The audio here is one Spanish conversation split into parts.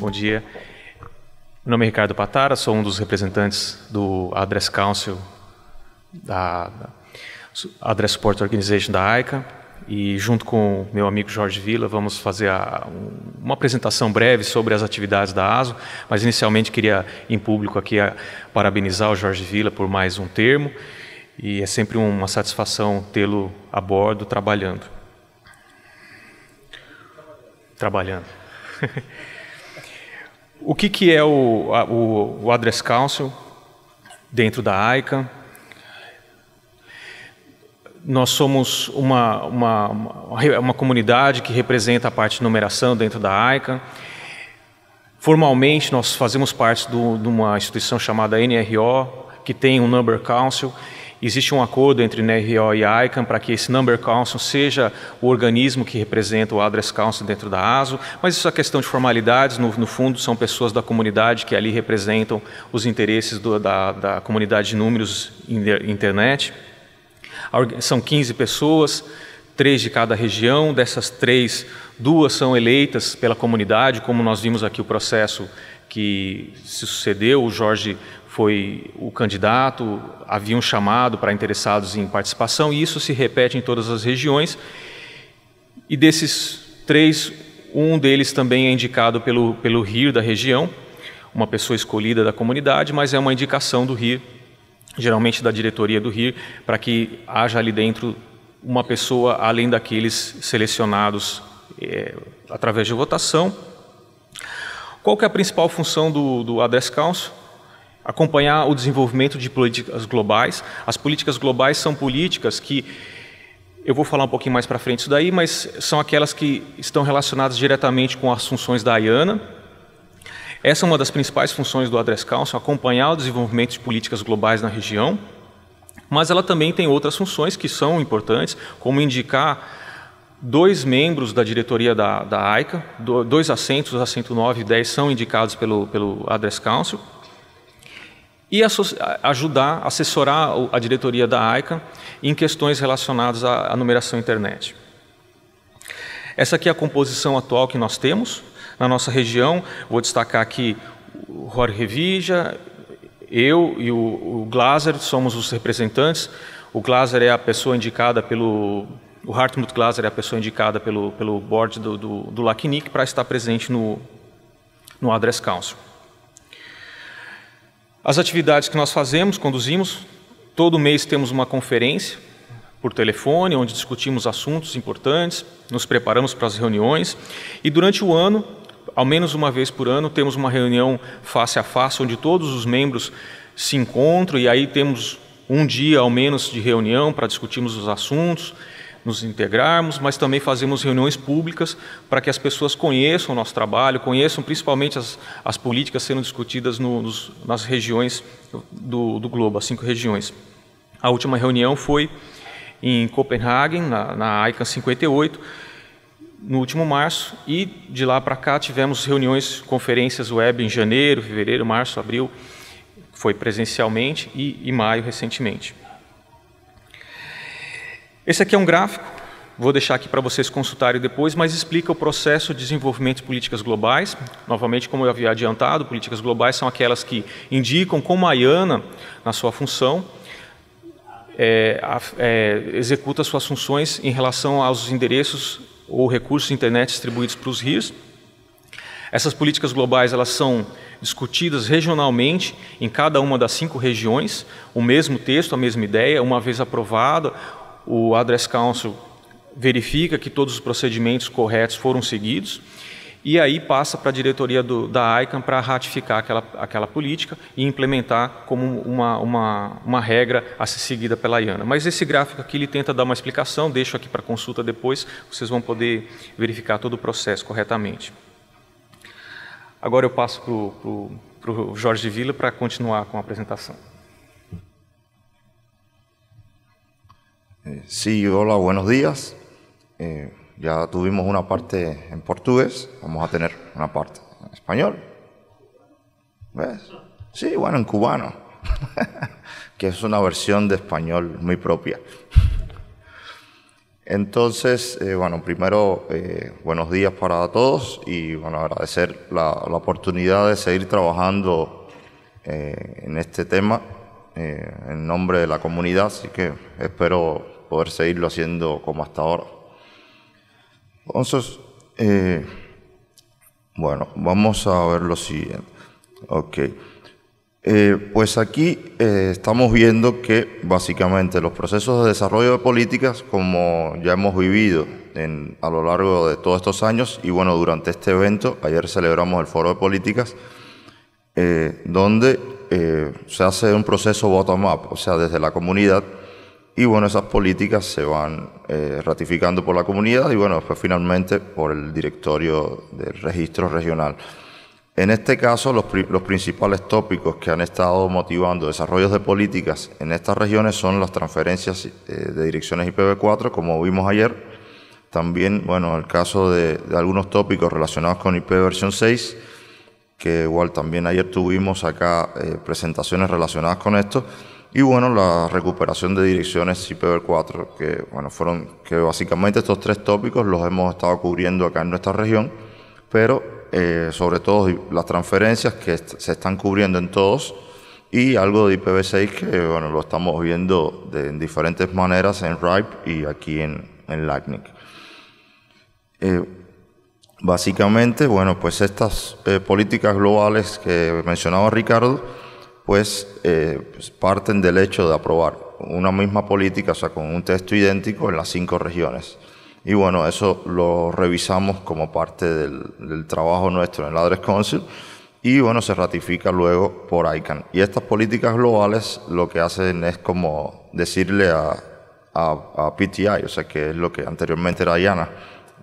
Bom dia. Meu nome é Ricardo Patara, sou um dos representantes do Address Council da Address Support Organization da AICA e junto com meu amigo Jorge Vila vamos fazer a, um, uma apresentação breve sobre as atividades da ASO, mas inicialmente queria, em público, aqui parabenizar o Jorge Vila por mais um termo, e é sempre uma satisfação tê-lo a bordo trabalhando. Trabalhando. o que, que é o, o, o Address Council dentro da AICA? nós somos uma, uma, uma comunidade que representa a parte de numeração dentro da ICAN. Formalmente, nós fazemos parte do, de uma instituição chamada NRO, que tem um Number Council. Existe um acordo entre NRO e ICANN para que esse Number Council seja o organismo que representa o Address Council dentro da ASO, mas isso é questão de formalidades, no, no fundo são pessoas da comunidade que ali representam os interesses do, da, da comunidade de números internet. São 15 pessoas, três de cada região. Dessas três, duas são eleitas pela comunidade, como nós vimos aqui o processo que se sucedeu. O Jorge foi o candidato, havia um chamado para interessados em participação, e isso se repete em todas as regiões. E desses três, um deles também é indicado pelo, pelo RIR da região, uma pessoa escolhida da comunidade, mas é uma indicação do RIR geralmente da diretoria do RIR, para que haja ali dentro uma pessoa além daqueles selecionados é, através de votação. Qual que é a principal função do, do Address Council? Acompanhar o desenvolvimento de políticas globais. As políticas globais são políticas que, eu vou falar um pouquinho mais para frente isso daí, mas são aquelas que estão relacionadas diretamente com as funções da IANA, essa é uma das principais funções do Address Council, acompanhar o desenvolvimento de políticas globais na região, mas ela também tem outras funções que são importantes, como indicar dois membros da diretoria da, da AICA, dois assentos, assento 9 e 10, são indicados pelo, pelo Address Council, e ajudar, assessorar a diretoria da AICA em questões relacionadas à, à numeração internet. Essa aqui é a composição atual que nós temos na nossa região. Vou destacar aqui o Jorge Revija, eu e o, o Glaser somos os representantes. O Glaser é a pessoa indicada pelo. O Hartmut Glaser é a pessoa indicada pelo, pelo board do, do, do LACNIC para estar presente no, no Address Council. As atividades que nós fazemos, conduzimos, todo mês temos uma conferência por telefone, onde discutimos assuntos importantes, nos preparamos para as reuniões e durante o ano ao menos uma vez por ano, temos uma reunião face a face, onde todos os membros se encontram e aí temos um dia ao menos de reunião para discutirmos os assuntos, nos integrarmos, mas também fazemos reuniões públicas para que as pessoas conheçam o nosso trabalho, conheçam principalmente as, as políticas sendo discutidas no, nos, nas regiões do, do, globo, as cinco regiões. A última reunião foi em Copenhague, na, na ICAN 58, no último março e de lá para cá tivemos reuniões, conferências web em janeiro, fevereiro, março, abril, foi presencialmente e, e maio recentemente. Esse aqui é um gráfico, vou deixar aqui para vocês consultarem depois, mas explica o processo de desenvolvimento de políticas globais. Novamente, como eu havia adiantado, políticas globais são aquelas que indicam como a IANA, na sua função, é, é, executa suas funções em relação aos endereços ou recursos de internet distribuídos para os rios. Essas políticas globais elas são discutidas regionalmente em cada uma das cinco regiões, o mesmo texto, a mesma ideia, uma vez aprovado, o Address Council verifica que todos os procedimentos corretos foram seguidos e aí passa para a diretoria do, da ICANN para ratificar aquela, aquela política e implementar como uma, uma, uma regra a ser seguida pela IANA. Mas esse gráfico aqui ele tenta dar uma explicação, deixo aqui para consulta depois, vocês vão poder verificar todo o processo corretamente. Agora eu passo para o Jorge Vila para continuar com a apresentação. Eh, sí, hola, buenos días. Eh... Ya tuvimos una parte en portugués, vamos a tener una parte en español. ¿Ves? Sí, bueno, en cubano, que es una versión de español muy propia. Entonces, eh, bueno, primero, eh, buenos días para todos y bueno, agradecer la, oportunidad de seguir trabajando eh, en este tema en nombre de la comunidad, así que espero poder seguirlo haciendo como hasta ahora. Entonces, eh, bueno, vamos a ver lo siguiente. Ok. Eh, pues aquí eh, estamos viendo que básicamente los procesos de desarrollo de políticas, como ya hemos vivido a lo largo de todos estos años, y bueno, durante este evento, ayer celebramos el foro de políticas, donde se hace un proceso bottom-up, o sea, desde la comunidad y bueno, esas políticas se van eh, ratificando por la comunidad y bueno, pues finalmente por el directorio del registro regional. En este caso, los, principales tópicos que han estado motivando desarrollos de políticas en estas regiones son las transferencias eh, de direcciones IPv4, como vimos ayer. También, bueno, el caso de, algunos tópicos relacionados con ipv 6, que igual también ayer tuvimos acá eh, presentaciones relacionadas con esto y bueno, la recuperación de direcciones IPv4, que bueno, fueron que básicamente estos tres tópicos los hemos estado cubriendo acá en nuestra región, pero eh, sobre todo las transferencias que se están cubriendo en todos y algo de IPv6 que bueno, lo estamos viendo de, diferentes maneras en RIPE y aquí en, en LACNIC. Eh, básicamente, bueno, pues estas eh, políticas globales que mencionaba Ricardo, pues, eh, pues, parten del hecho de aprobar una misma política, o sea, con un texto idéntico en las cinco regiones. Y bueno, eso lo revisamos como parte del, trabajo nuestro en el Address Council y bueno, se ratifica luego por ICANN. Y estas políticas globales lo que hacen es como decirle a, a, PTI, o sea, que es lo que anteriormente era IANA,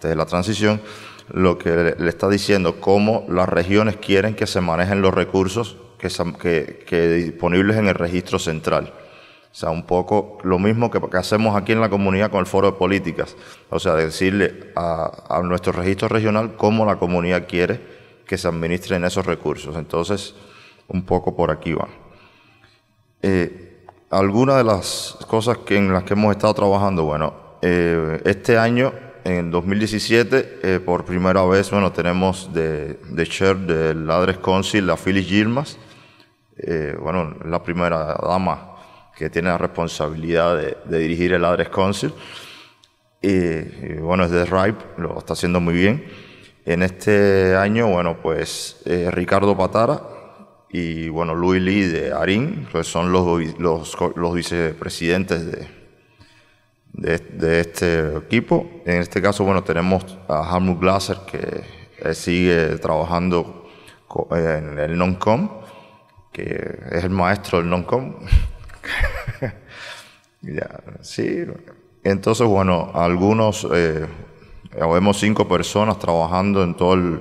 desde la transición, lo que le está diciendo cómo las regiones quieren que se manejen los recursos que, disponibles en el registro central. O sea, un poco lo mismo que, hacemos aquí en la comunidad con el foro de políticas. O sea, decirle a, nuestro registro regional cómo la comunidad quiere que se administren esos recursos. Entonces, un poco por aquí va. Eh, algunas de las cosas que, en las que hemos estado trabajando, bueno, eh, este año en 2017, eh, por primera vez, bueno, tenemos de, de chair del Ladres Council a Phyllis Gilmas, eh, bueno, la primera dama que tiene la responsabilidad de, dirigir el Adres Council. y bueno, es de RIPE, lo está haciendo muy bien. En este año, bueno, pues eh, Ricardo Patara y, bueno, Louis Lee de ARIN, pues son los, los, vicepresidentes de, de, este equipo. En este caso, bueno, tenemos a Helmut Glaser, que eh, sigue trabajando en el noncom com que es el maestro del non-com. Entonces, bueno, algunos, eh, vemos cinco personas trabajando en todo el,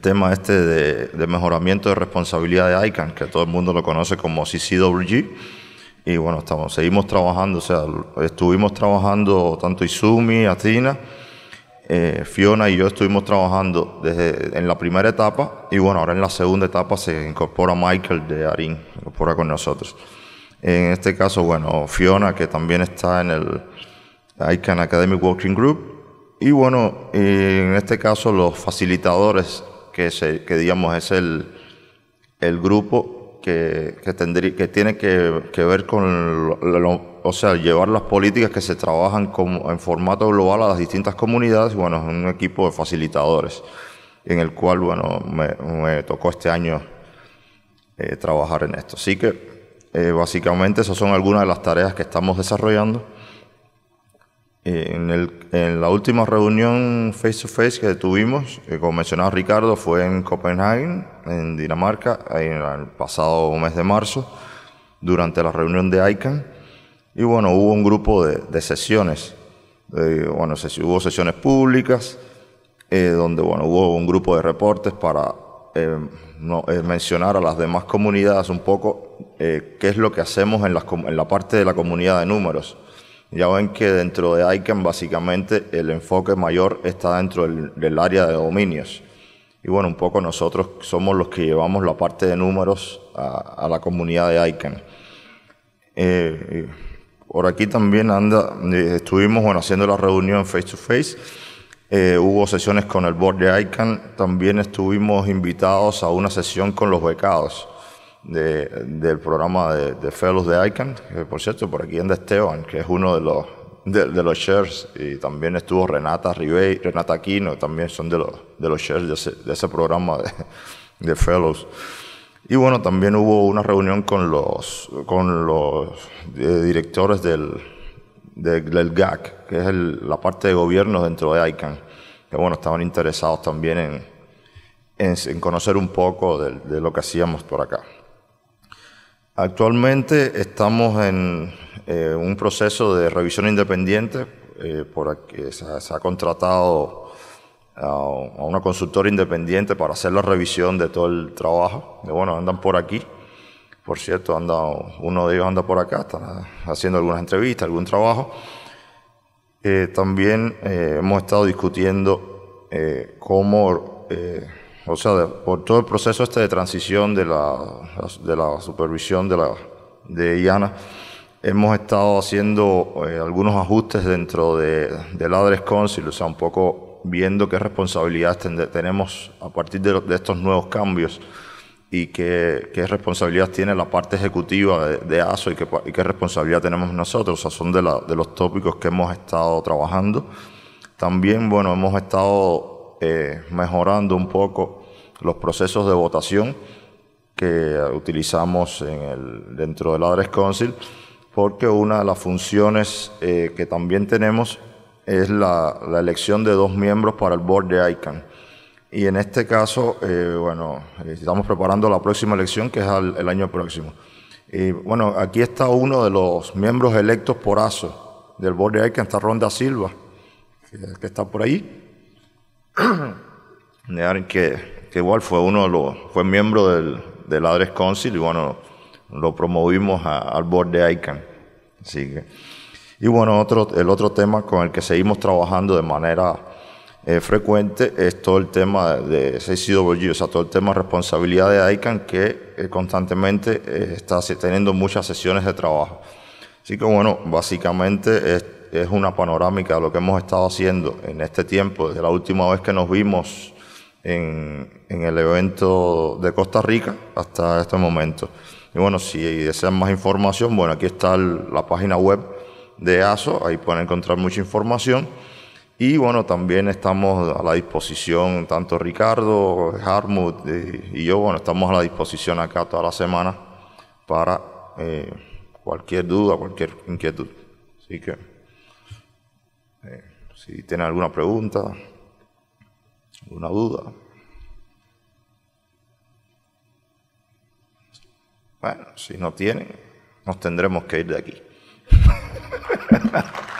tema este de, mejoramiento de responsabilidad de ICANN, que todo el mundo lo conoce como CCWG. Y bueno, estamos, seguimos trabajando, o sea, estuvimos trabajando tanto Izumi, Atina, eh, Fiona y yo estuvimos trabajando desde en la primera etapa y bueno, ahora en la segunda etapa se incorpora Michael de Arín, se incorpora con nosotros. En este caso, bueno, Fiona que también está en el ICANN Academic Working Group y bueno, en este caso los facilitadores que, se, que digamos es el, el grupo que, que, tiene que, ver con, o sea, llevar las políticas que se trabajan como en formato global a las distintas comunidades, bueno, es un equipo de facilitadores, en el cual, bueno, me, tocó este año eh, trabajar en esto. Así que, eh, básicamente, esas son algunas de las tareas que estamos desarrollando. En, la última reunión face to face que tuvimos, eh, como mencionaba Ricardo, fue en Copenhague, en Dinamarca, en el pasado mes de marzo, durante la reunión de ICANN. Y bueno, hubo un grupo de, sesiones. bueno, hubo sesiones públicas, eh, donde bueno, hubo un grupo de reportes para eh, mencionar a las demás comunidades un poco qué es lo que hacemos en, en la parte de la comunidad de números ya ven que dentro de ICANN básicamente el enfoque mayor está dentro del, área de dominios. Y bueno, un poco nosotros somos los que llevamos la parte de números a, la comunidad de ICANN. Eh, eh, por aquí también anda, eh, estuvimos bueno, haciendo la reunión face to face. hubo sesiones con el board de ICANN. También estuvimos invitados a una sesión con los becados del programa de, Fellows de ICANN, que por cierto, por aquí anda Esteban, que es uno de los, de, los shares, y también estuvo Renata Ribey, Renata Aquino, también son de los, de los shares de ese, programa de, Fellows. Y bueno, también hubo una reunión con los, con los eh, directores del, del GAC, que es la parte de gobierno dentro de ICANN, que bueno, estaban interesados también en, en conocer un poco de lo que hacíamos por acá. Actualmente estamos en eh, un proceso de revisión independiente, eh, por que se, ha contratado a, una consultora independiente para hacer la revisión de todo el trabajo. bueno, andan por aquí. Por cierto, anda, uno de ellos anda por acá, están haciendo algunas entrevistas, algún trabajo. Eh, también hemos estado discutiendo cómo o sea, por todo el proceso este de transición de la, de la supervisión de, la, de IANA, hemos estado haciendo eh, algunos ajustes dentro de, del ADRES Council, o sea, un poco viendo qué responsabilidades tenemos a partir de, estos nuevos cambios y qué, qué responsabilidades tiene la parte ejecutiva de, ASO y qué, responsabilidad tenemos nosotros. O sea, son de, la, de los tópicos que hemos estado trabajando. También, bueno, hemos estado eh, mejorando un poco los procesos de votación que utilizamos en el, dentro del Address Council, porque una de las funciones eh, que también tenemos es la, elección de dos miembros para el board de ICANN. Y en este caso, eh, bueno, estamos preparando la próxima elección, que es el año próximo. Y bueno, aquí está uno de los miembros electos por ASO del board de ICANN, está Ronda Silva, que está por ahí que, que, igual fue uno de los, fue miembro del, del Adres Council y bueno, lo promovimos al board de ICANN. Así que, y bueno, otro, el otro tema con el que seguimos trabajando de manera eh, frecuente es todo el tema de, de o sea, todo el tema de responsabilidad de ICANN que eh, constantemente eh, está teniendo muchas sesiones de trabajo. Así que bueno, básicamente es una panorámica de lo que hemos estado haciendo en este tiempo, desde la última vez que nos vimos en, el evento de Costa Rica hasta este momento. Y bueno, si desean más información, bueno, aquí está la página web de ASO, ahí pueden encontrar mucha información. Y bueno, también estamos a la disposición, tanto Ricardo, Harmut y yo, bueno, estamos a la disposición acá toda la semana para eh, cualquier duda, cualquier inquietud. Así que. Eh, si tienen alguna pregunta, alguna duda. Bueno, si no tienen, nos tendremos que ir de aquí.